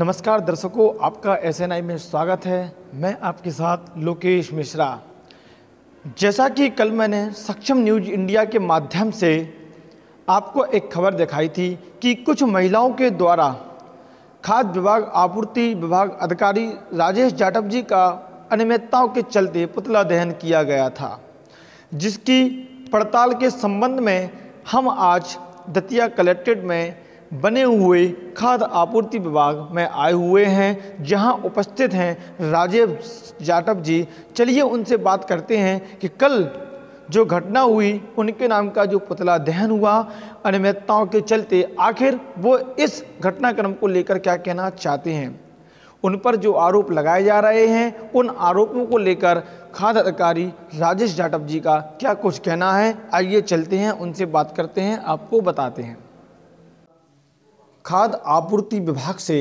नमस्कार दर्शकों आपका एस में स्वागत है मैं आपके साथ लोकेश मिश्रा जैसा कि कल मैंने सक्षम न्यूज इंडिया के माध्यम से आपको एक खबर दिखाई थी कि कुछ महिलाओं के द्वारा खाद्य विभाग आपूर्ति विभाग अधिकारी राजेश जाटव जी का अनियमितताओं के चलते पुतला दहन किया गया था जिसकी पड़ताल के संबंध में हम आज दतिया कलेक्ट्रेट में बने हुए खाद्य आपूर्ति विभाग में आए हुए हैं जहां उपस्थित हैं राजीव जाटव जी चलिए उनसे बात करते हैं कि कल जो घटना हुई उनके नाम का जो पुतला दहन हुआ अनियमितताओं के चलते आखिर वो इस घटनाक्रम को लेकर क्या कहना चाहते हैं उन पर जो आरोप लगाए जा रहे हैं उन आरोपों को लेकर खाद अधिकारी राजेश जाटव जी का क्या कुछ कहना है आइए चलते हैं उनसे बात करते हैं आपको बताते हैं खाद आपूर्ति विभाग से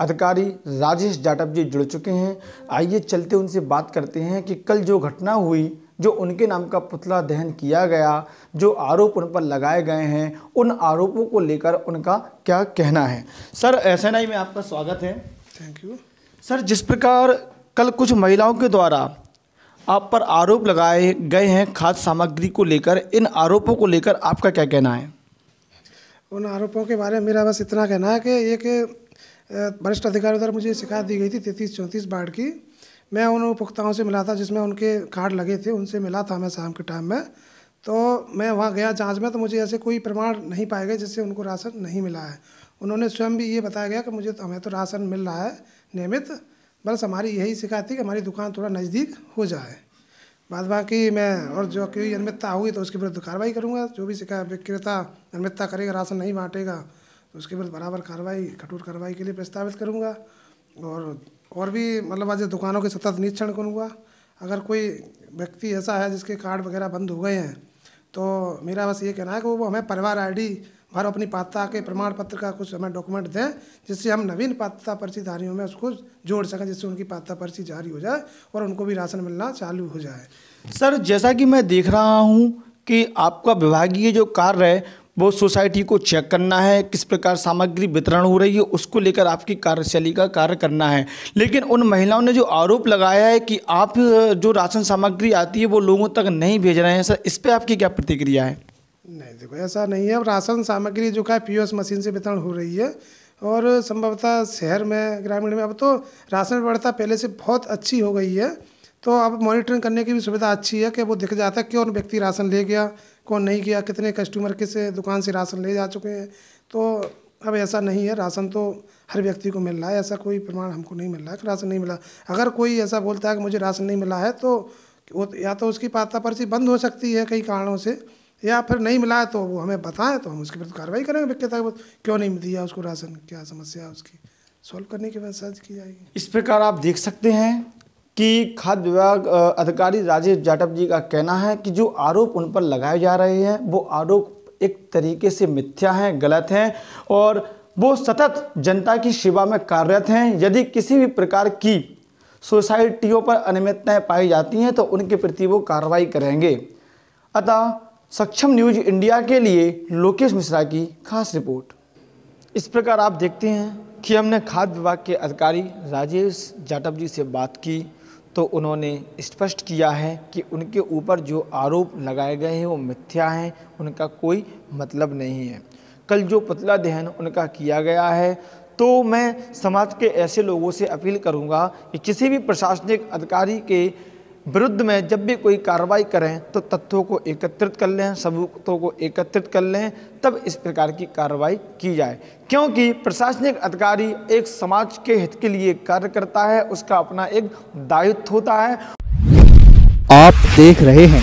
अधिकारी राजेश जाटव जी जुड़ चुके हैं आइए चलते उनसे बात करते हैं कि कल जो घटना हुई जो उनके नाम का पुतला दहन किया गया जो आरोप उन पर लगाए गए हैं उन आरोपों को लेकर उनका क्या कहना है सर एस में आपका स्वागत है थैंक यू सर जिस प्रकार कल कुछ महिलाओं के द्वारा आप पर आरोप लगाए गए हैं खाद्य सामग्री को लेकर इन आरोपों को लेकर आपका क्या कहना है उन आरोपों के बारे में मेरा बस इतना कहना है कि एक वरिष्ठ अधिकारियों द्वारा मुझे शिकायत दी गई थी तैतीस चौंतीस बाढ़ की मैं उन उपभोक्ताओं से मिला था जिसमें उनके कार्ड लगे थे उनसे मिला था मैं शाम के टाइम में तो मैं वहाँ गया जांच में तो मुझे ऐसे कोई प्रमाण नहीं पाए गए जिससे उनको राशन नहीं मिला है उन्होंने स्वयं भी ये बताया गया कि मुझे तो हमें तो राशन मिल रहा है नियमित बस हमारी यही शिकायत थी कि हमारी दुकान थोड़ा नज़दीक हो जाए बाद बाकी मैं और जो कोई अनमितता हुई तो उसके विरुद्ध कार्रवाई करूँगा जो भी शिकायत विक्रेता अनमितता करेगा राशन नहीं बांटेगा तो उसके विरुद्ध बराबर कार्रवाई कठोर कार्रवाई के लिए प्रस्तावित करूँगा और और भी मतलब आज दुकानों के सतत निरीक्षण करूँगा अगर कोई व्यक्ति ऐसा है जिसके कार्ड वगैरह बंद हो गए हैं तो मेरा बस ये कहना है कि वो हमें परिवार आई और अपनी पात्रता के प्रमाण पत्र का कुछ हमें डॉक्यूमेंट दें जिससे हम नवीन पात्रता पर्चीधारियों में उसको जोड़ सकें जिससे उनकी पात्रता पर्ची जारी हो जाए और उनको भी राशन मिलना चालू हो जाए सर जैसा कि मैं देख रहा हूँ कि आपका विभागीय जो कार्य है वो सोसाइटी को चेक करना है किस प्रकार सामग्री वितरण हो रही है उसको लेकर आपकी कार्यशैली का कार्य करना है लेकिन उन महिलाओं ने जो आरोप लगाया है कि आप जो राशन सामग्री आती है वो लोगों तक नहीं भेज रहे हैं सर इस पर आपकी क्या प्रतिक्रिया है नहीं देखो ऐसा नहीं है अब राशन सामग्री जो का पीओएस मशीन से वितरण हो रही है और संभवतः शहर में ग्रामीण में अब तो राशन व्यवस्था पहले से बहुत अच्छी हो गई है तो अब मॉनिटरिंग करने की भी सुविधा अच्छी है कि वो दिख जाता है कौन व्यक्ति राशन ले गया कौन नहीं गया कितने कस्टमर किस दुकान से राशन ले जा चुके हैं तो अब ऐसा नहीं है राशन तो हर व्यक्ति को मिल रहा है ऐसा कोई प्रमाण हमको नहीं मिल रहा है कि राशन नहीं मिला अगर कोई ऐसा बोलता है कि मुझे राशन नहीं मिला है तो या तो उसकी पाता पर्ची बंद हो सकती है कई कारणों से या फिर नहीं मिला तो वो हमें बताएं तो हम उसके प्रति कार्रवाई करेंगे व्यक्ति के क्यों नहीं दिया उसको राशन क्या समस्या उसकी सॉल्व करने की व्यवस्था की जाएगी इस प्रकार आप देख सकते हैं कि खाद्य विभाग अधिकारी राजेश जाटव जी का कहना है कि जो आरोप उन पर लगाए जा रहे हैं वो आरोप एक तरीके से मिथ्या हैं गलत हैं और वो सतत जनता की सेवा में कार्यरत हैं यदि किसी भी प्रकार की सोसाइटियों पर अनियमितताएँ पाई जाती हैं तो उनके प्रति वो कार्रवाई करेंगे अतः सक्षम न्यूज इंडिया के लिए लोकेश मिश्रा की खास रिपोर्ट इस प्रकार आप देखते हैं कि हमने खाद्य विभाग के अधिकारी राजेश जाटव जी से बात की तो उन्होंने स्पष्ट किया है कि उनके ऊपर जो आरोप लगाए गए हैं वो मिथ्या हैं उनका कोई मतलब नहीं है कल जो पतला दहन उनका किया गया है तो मैं समाज के ऐसे लोगों से अपील करूंगा कि किसी भी प्रशासनिक अधिकारी के विरुद्ध में जब भी कोई कार्रवाई करें तो तथ्यों को एकत्रित कर लें सबूतों को एकत्रित कर लें तब इस प्रकार की कार्रवाई की जाए क्योंकि प्रशासनिक अधिकारी एक समाज के हित के लिए कार्य करता है उसका अपना एक दायित्व होता है आप देख रहे हैं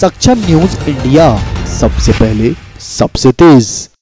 सक्षम न्यूज इंडिया सबसे पहले सबसे तेज़